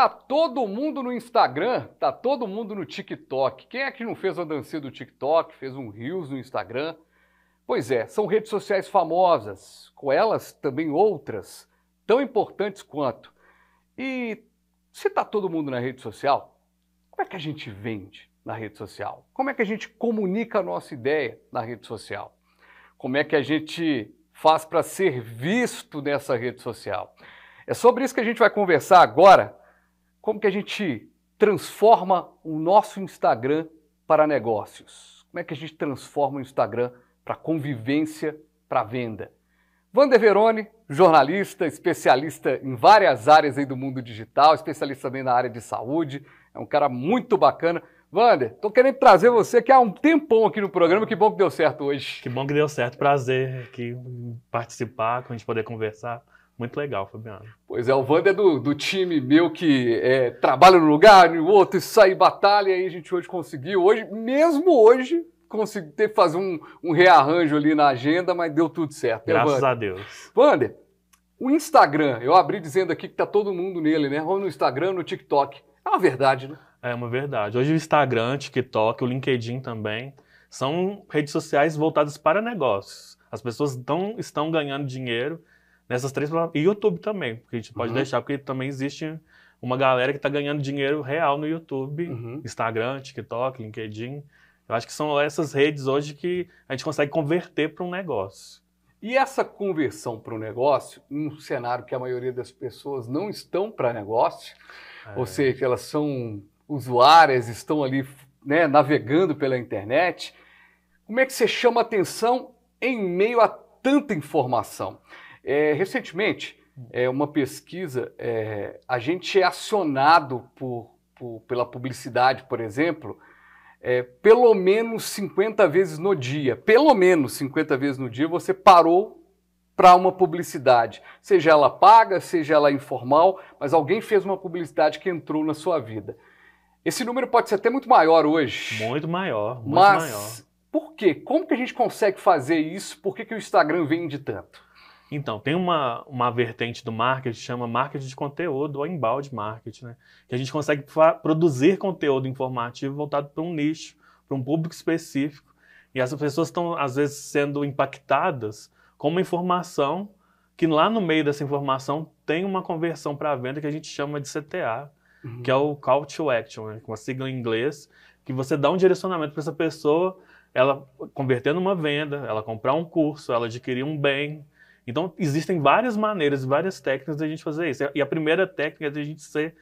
Tá todo mundo no Instagram, tá todo mundo no TikTok. Quem é que não fez a dancinha do TikTok, fez um Reels no Instagram? Pois é, são redes sociais famosas, com elas também outras, tão importantes quanto. E se tá todo mundo na rede social, como é que a gente vende na rede social? Como é que a gente comunica a nossa ideia na rede social? Como é que a gente faz para ser visto nessa rede social? É sobre isso que a gente vai conversar agora como que a gente transforma o nosso Instagram para negócios? Como é que a gente transforma o Instagram para convivência, para venda? Vander Verone, jornalista, especialista em várias áreas aí do mundo digital, especialista também na área de saúde, é um cara muito bacana. Wander, tô querendo trazer você aqui há um tempão aqui no programa. Que bom que deu certo hoje. Que bom que deu certo. Prazer aqui participar, com a gente poder conversar. Muito legal, Fabiano. Pois é, o Wander é do, do time meu que é, trabalha num lugar, no outro, e sai batalha, e aí a gente hoje conseguiu. Hoje, mesmo hoje, consegui ter que fazer um, um, rearranjo ali na agenda, mas deu tudo certo. Né, Graças a Deus. Wander, o Instagram, eu abri dizendo aqui que tá todo mundo nele, né? Ou no Instagram, no TikTok. É uma verdade, né? É uma verdade. Hoje o Instagram, TikTok, o LinkedIn também são redes sociais voltadas para negócios. As pessoas tão, estão ganhando dinheiro Nessas três E YouTube também, porque a gente pode uhum. deixar, porque também existe uma galera que está ganhando dinheiro real no YouTube, uhum. Instagram, TikTok, LinkedIn. Eu acho que são essas redes hoje que a gente consegue converter para um negócio. E essa conversão para um negócio, num cenário que a maioria das pessoas não estão para negócio, é. ou seja, elas são usuárias, estão ali né, navegando pela internet, como é que você chama atenção em meio a tanta informação? É, recentemente, é uma pesquisa, é, a gente é acionado por, por pela publicidade, por exemplo, é, pelo menos 50 vezes no dia. Pelo menos 50 vezes no dia você parou para uma publicidade, seja ela paga, seja ela informal, mas alguém fez uma publicidade que entrou na sua vida. Esse número pode ser até muito maior hoje. Muito maior, muito mas maior. Por quê? Como que a gente consegue fazer isso? Por que, que o Instagram vende tanto? Então, tem uma, uma vertente do marketing que chama marketing de conteúdo ou embalde marketing, né? Que a gente consegue produzir conteúdo informativo voltado para um nicho, para um público específico. E essas pessoas estão, às vezes, sendo impactadas com uma informação que lá no meio dessa informação tem uma conversão para venda que a gente chama de CTA, uhum. que é o Call to Action, né? uma sigla em inglês, que você dá um direcionamento para essa pessoa, ela converter numa venda, ela comprar um curso, ela adquirir um bem, então, existem várias maneiras, várias técnicas da gente fazer isso. E a primeira técnica é de a gente ser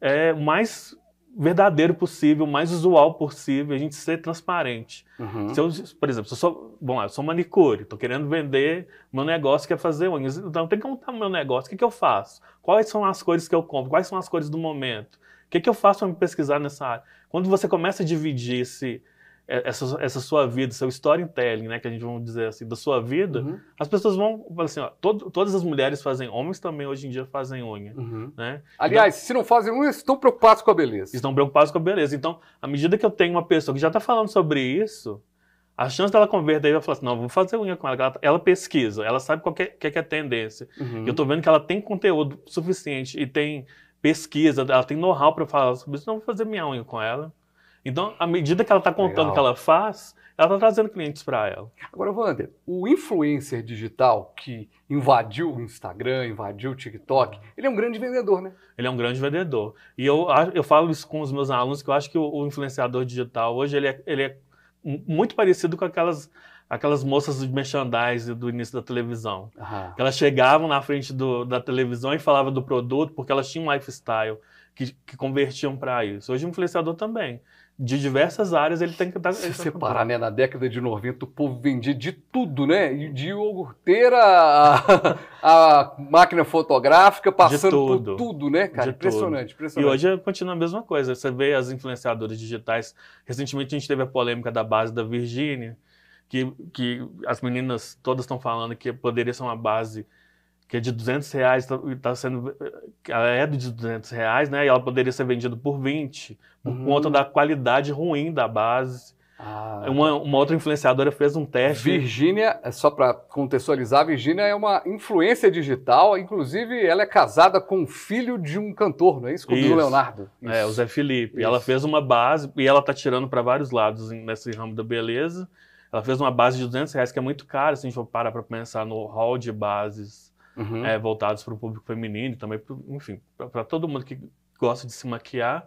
é, o mais verdadeiro possível, o mais usual possível, a gente ser transparente. Uhum. Se eu, por exemplo, se eu sou, bom, eu sou manicure, estou querendo vender, meu negócio quer fazer unhas, então tem que contar meu negócio, o que, que eu faço? Quais são as cores que eu compro? Quais são as cores do momento? O que, que eu faço para me pesquisar nessa área? Quando você começa a dividir esse, é, essa, essa sua vida, seu storytelling, né, que a gente vai dizer assim, da sua vida, uhum. as pessoas vão falar assim, ó, todo, todas as mulheres fazem, homens também hoje em dia fazem unha, uhum. né? Aliás, então, se não fazem unha, estão preocupados com a beleza. Estão preocupados com a beleza. Então, à medida que eu tenho uma pessoa que já está falando sobre isso, a chance dela converter e vai falar assim, não, vou fazer unha com ela. Ela, ela pesquisa, ela sabe qual que é, que é, é a tendência. Uhum. Eu estou vendo que ela tem conteúdo suficiente e tem pesquisa, ela tem know-how para falar sobre isso, não vou fazer minha unha com ela. Então, à medida que ela está contando o que ela faz, ela está trazendo clientes para ela. Agora, Wander, o influencer digital que invadiu o Instagram, invadiu o TikTok, ele é um grande vendedor, né? Ele é um grande vendedor. E eu, eu falo isso com os meus alunos, que eu acho que o, o influenciador digital hoje ele é, ele é muito parecido com aquelas aquelas moças de merchandising do início da televisão. Elas chegavam na frente do, da televisão e falavam do produto porque elas tinham um lifestyle que, que convertiam para isso. Hoje o influenciador também de diversas áreas, ele tem que dar. Se separar, né? Na década de 90, o povo vendia de tudo, né? De iogurteira a, a máquina fotográfica, passando tudo. por tudo, né, cara? De impressionante, tudo. impressionante. E hoje continua a mesma coisa. Você vê as influenciadoras digitais. Recentemente a gente teve a polêmica da base da Virgínia, que, que as meninas todas estão falando que poderia ser uma base que é de 200 reais, tá, tá sendo, ela eh, eh, é de 200 reais, né? E ela poderia ser vendida por 20, por uhum. conta da qualidade ruim da base. Ah. Uma, uma, outra influenciadora fez um teste. Virgínia, é só para contextualizar, Virgínia é uma influência digital, inclusive ela é casada com o filho de um cantor, não é isso? Com isso. o Leonardo. Isso. É, o Zé Felipe. Isso. Ela fez uma base, e ela tá tirando para vários lados nesse ramo da beleza. Ela fez uma base de 200 reais, que é muito cara, se a gente for parar para pensar no hall de bases uhum. é, voltados para o público feminino, também, pro, enfim, para todo mundo que gosta de se maquiar.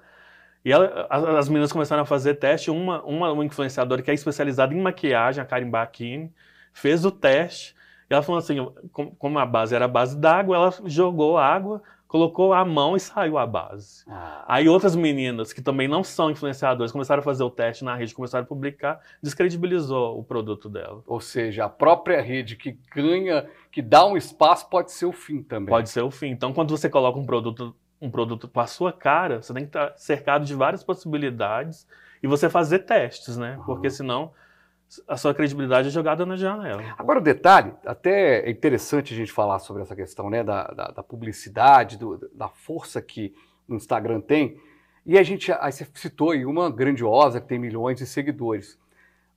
E ela, as, as, meninas começaram a fazer teste. Uma, uma, uma influenciadora que é especializada em maquiagem, a Karen Bakini, fez o teste. E ela falou assim: como a base era a base d'água, ela jogou água, colocou a mão e saiu a base. Ah. Aí outras meninas que também não são influenciadoras começaram a fazer o teste na rede, começaram a publicar, descredibilizou o produto dela. Ou seja, a própria rede que ganha, que dá um espaço, pode ser o fim também. Pode ser o fim. Então, quando você coloca um produto, um produto com a sua cara, você tem que estar cercado de várias possibilidades e você fazer testes, né? Uhum. Porque senão a sua credibilidade é jogada na janela. Agora, o detalhe, até é interessante a gente falar sobre essa questão né, da, da, da publicidade, do, da força que o Instagram tem. E a gente, aí você citou aí uma grandiosa que tem milhões de seguidores.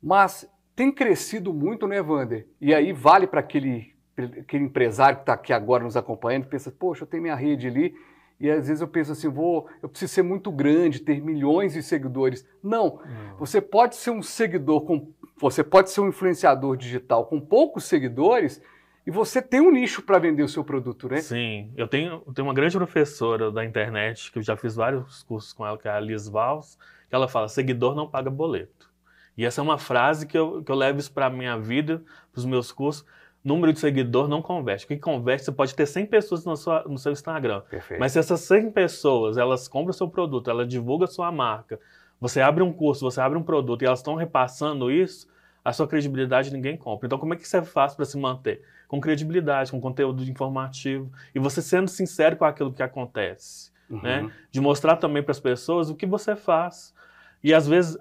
Mas tem crescido muito, né, Wander? E aí vale para aquele, aquele empresário que está aqui agora nos acompanhando, pensa, poxa, eu tenho minha rede ali, e às vezes eu penso assim, vou, eu preciso ser muito grande, ter milhões de seguidores. Não, você pode ser um seguidor com, você pode ser um influenciador digital com poucos seguidores e você tem um nicho para vender o seu produto, né? Sim, eu tenho, eu tenho uma grande professora da internet que eu já fiz vários cursos com ela, que é a Liz Valls, que ela fala: seguidor não paga boleto. E essa é uma frase que eu, que eu levo isso para a minha vida, para os meus cursos número de seguidor não converte. O que converte, você pode ter 100 pessoas no, sua, no seu Instagram. Perfeito. Mas se essas 100 pessoas, elas compram o seu produto, elas divulgam a sua marca, você abre um curso, você abre um produto e elas estão repassando isso, a sua credibilidade ninguém compra. Então, como é que você faz para se manter? Com credibilidade, com conteúdo informativo e você sendo sincero com aquilo que acontece. Né? Uhum. Né? De mostrar também para as pessoas o que você faz. E às vezes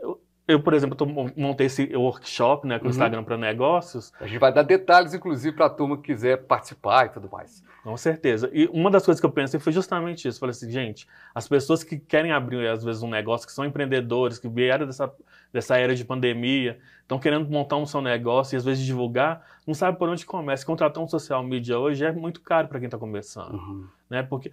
eu, por exemplo, tô, montei esse workshop né, com o uhum. Instagram para negócios. A gente vai dar detalhes, inclusive, para a turma que quiser participar e tudo mais. Com certeza. E uma das coisas que eu pensei foi justamente isso. Falei assim, gente, as pessoas que querem abrir, às vezes, um negócio, que são empreendedores, que vieram dessa, dessa era de pandemia, estão querendo montar um seu negócio e às vezes divulgar, não sabe por onde começa. Contratar um social media hoje é muito caro para quem está começando. Uhum. Né? Porque,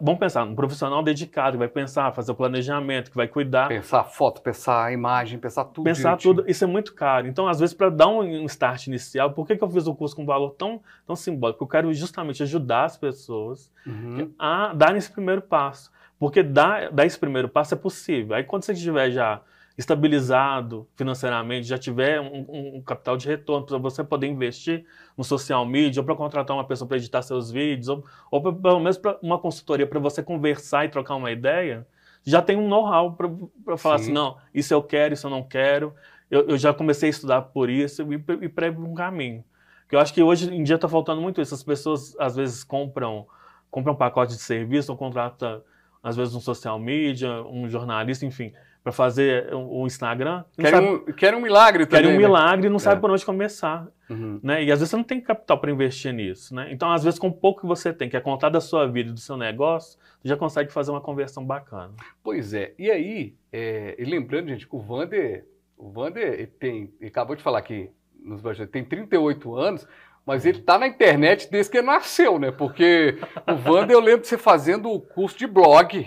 vamos pensar, um profissional dedicado que vai pensar, fazer o planejamento, que vai cuidar. Pensar foto, pensar imagem, pensar tudo. Pensar direitinho. tudo, isso é muito caro. Então, às vezes, para dar um start inicial, por que, que eu fiz um curso com um valor tão, tão simbólico? Eu quero justamente ajudar as pessoas uhum. a darem esse primeiro passo. Porque dar, dar esse primeiro passo é possível. Aí, quando você tiver já estabilizado financeiramente, já tiver um, um capital de retorno para você poder investir no social media, ou para contratar uma pessoa para editar seus vídeos, ou, ou pra, pelo menos para uma consultoria para você conversar e trocar uma ideia, já tem um know-how para falar assim, Sim. assim, não, isso eu quero, isso eu não quero, eu, eu já comecei a estudar por isso e, e para um caminho. Que eu acho que hoje em dia está faltando muito isso. As pessoas às vezes compram, compram um pacote de serviço ou contratam às vezes um social media, um jornalista, enfim, para fazer o Instagram. Quer, sabe, um, quer um milagre também. Quer né? um milagre e não é. sabe por onde começar. Uhum. Né? E às vezes você não tem capital para investir nisso. Né? Então, às vezes, com pouco que você tem, que é contar da sua vida e do seu negócio, você já consegue fazer uma conversão bacana. Pois é. E aí, é, e lembrando, gente, que o Vander, o Vander tem, acabou de falar aqui nos bastidores, tem 38 anos, mas ele está na internet desde que nasceu, né? Porque o Wander, eu lembro de você fazendo o curso de blog.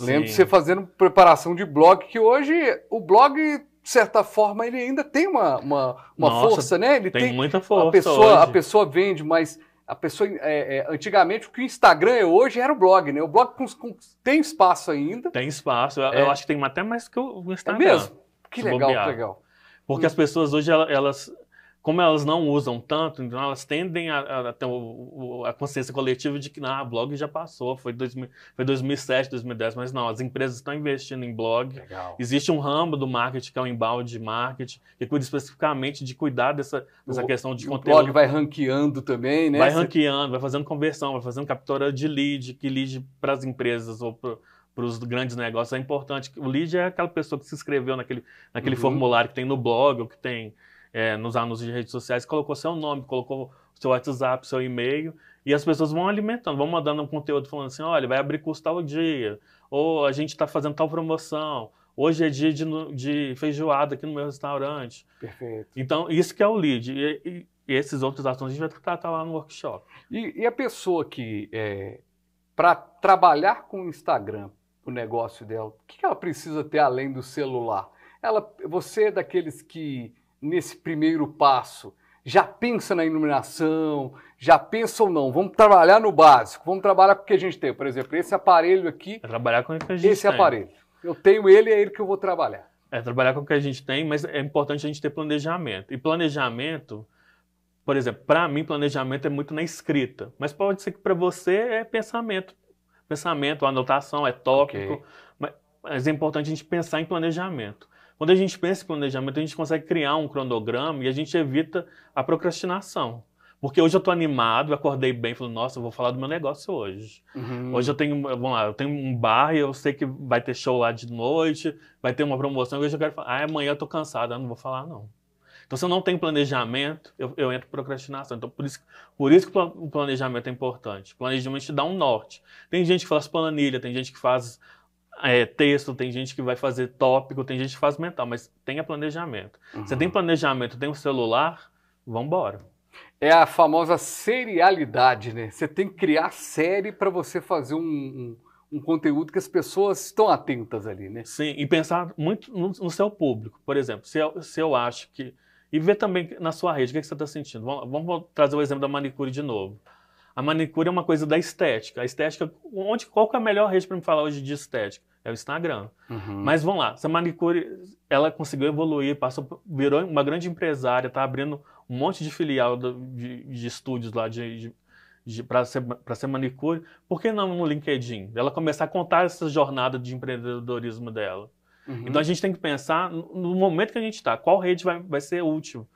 Lembro de você fazendo preparação de blog, que hoje o blog, de certa forma, ele ainda tem uma, uma, uma Nossa, força, né? Ele tem, tem muita força. A pessoa, hoje. a pessoa vende, mas a pessoa é, é, antigamente o que o Instagram é hoje era o blog, né? O blog com, com, tem espaço ainda. Tem espaço. Eu, é. eu, acho que tem até mais que o é Instagram. É mesmo. Que legal, que legal. Porque hum. as pessoas hoje elas como elas não usam tanto, então elas tendem a, a, a ter o, o, a consciência coletiva de que ah, blog já passou, foi, 2000, foi 2007, 2010, mas não, as empresas estão investindo em blog. Legal. Existe um ramo do marketing que é o embalde marketing, que cuida especificamente de cuidar dessa, dessa o, questão de conteúdo. O blog vai ranqueando também, né? Vai ranqueando, vai fazendo conversão, vai fazendo captura de lead, que lead para as empresas ou para para os grandes negócios é importante. O lead é aquela pessoa que se inscreveu naquele, naquele uhum. formulário que tem no blog ou que tem é, nos anúncios de redes sociais, colocou seu nome, colocou seu WhatsApp, seu e-mail, e as pessoas vão alimentando, vão mandando um conteúdo falando assim, olha, vai abrir curso tal dia, ou a gente está fazendo tal promoção, hoje é dia de, de, feijoada aqui no meu restaurante. Perfeito. Então, isso que é o lead. E, e, e esses outros assuntos a gente vai tratar tá lá no workshop. E, e a pessoa que, é, para trabalhar com o Instagram, o negócio dela, o que ela precisa ter além do celular? Ela, você é daqueles que nesse primeiro passo? Já pensa na iluminação? Já pensa ou não? Vamos trabalhar no básico. Vamos trabalhar com o que a gente tem. Por exemplo, esse aparelho aqui. É trabalhar com o que a gente Esse tem. aparelho. Eu tenho ele, é ele que eu vou trabalhar. É trabalhar com o que a gente tem, mas é importante a gente ter planejamento. E planejamento, por exemplo, para mim, planejamento é muito na escrita. Mas pode ser que para você é pensamento. Pensamento, anotação, é tópico. Okay. mas é importante a gente pensar em planejamento. Quando a gente pensa em planejamento, a gente consegue criar um cronograma e a gente evita a procrastinação. Porque hoje eu estou animado, eu acordei bem, falei, nossa, eu vou falar do meu negócio hoje. Uhum. Hoje eu tenho, vamos lá, eu tenho um bar e eu sei que vai ter show lá de noite, vai ter uma promoção, hoje eu quero falar, ah, amanhã eu estou cansado, eu não vou falar não. Então, se eu não tenho planejamento, eu, eu entro em procrastinação. Então, por isso, por isso que o planejamento é importante. O planejamento te dá um norte. Tem gente que faz planilha, tem gente que faz é, texto, tem gente que vai fazer tópico, tem gente que faz mental, mas tenha planejamento. Uhum. Você tem planejamento, tem um celular, vambora. É a famosa serialidade, né? Você tem que criar série para você fazer um, um, um, conteúdo que as pessoas estão atentas ali, né? Sim, e pensar muito no, no seu público. Por exemplo, se eu, se eu acho que. E ver também na sua rede, o que, é que você está sentindo. Vamos, vamos trazer o exemplo da manicure de novo. A manicure é uma coisa da estética. A estética, onde, qual que é a melhor rede para me falar hoje de estética? é o Instagram. Uhum. Mas vamos lá, essa manicure, ela conseguiu evoluir, passou, virou uma grande empresária, está abrindo um monte de filial do, de, de, estúdios lá de, de, para ser, pra ser manicure. Por que não no LinkedIn? Ela começar a contar essa jornada de empreendedorismo dela. Uhum. Então a gente tem que pensar no momento que a gente está, qual rede vai, vai ser útil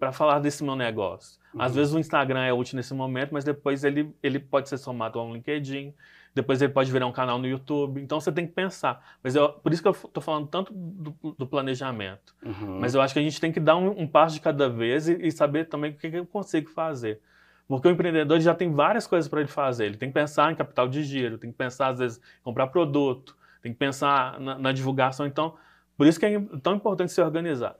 para falar desse meu negócio. Uhum. Às vezes o Instagram é útil nesse momento, mas depois ele, ele pode ser somado a um LinkedIn, depois ele pode virar um canal no YouTube. Então você tem que pensar. Mas eu, por isso que eu estou falando tanto do, do planejamento. Uhum. Mas eu acho que a gente tem que dar um, um passo de cada vez e, e saber também o que, que, eu consigo fazer. Porque o empreendedor já tem várias coisas para ele fazer. Ele tem que pensar em capital de giro, tem que pensar, às vezes, em comprar produto, tem que pensar na, na divulgação. Então, por isso que é tão importante se organizar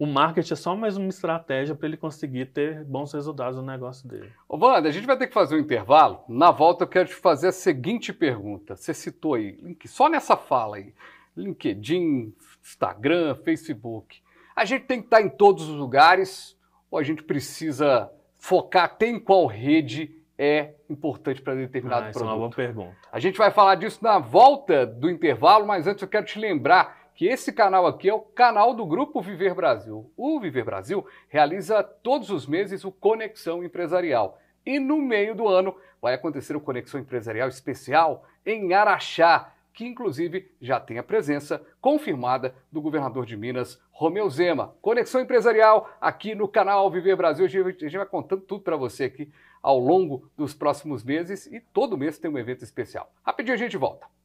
o marketing é só mais uma estratégia para ele conseguir ter bons resultados no negócio dele. Ô, Wander, a gente vai ter que fazer um intervalo. Na volta, eu quero te fazer a seguinte pergunta. Você citou aí, só nessa fala aí, LinkedIn, Instagram, Facebook. A gente tem que estar tá em todos os lugares ou a gente precisa focar até em qual rede é importante para determinado ah, produto? Essa é uma boa pergunta. A gente vai falar disso na volta do intervalo, mas antes eu quero te lembrar que esse canal aqui é o canal do Grupo Viver Brasil. O Viver Brasil realiza todos os meses o Conexão Empresarial. E no meio do ano vai acontecer o Conexão Empresarial Especial em Araxá, que inclusive já tem a presença confirmada do governador de Minas, Romeu Zema. Conexão Empresarial aqui no canal Viver Brasil. A gente vai contando tudo para você aqui ao longo dos próximos meses e todo mês tem um evento especial. Rapidinho a gente volta.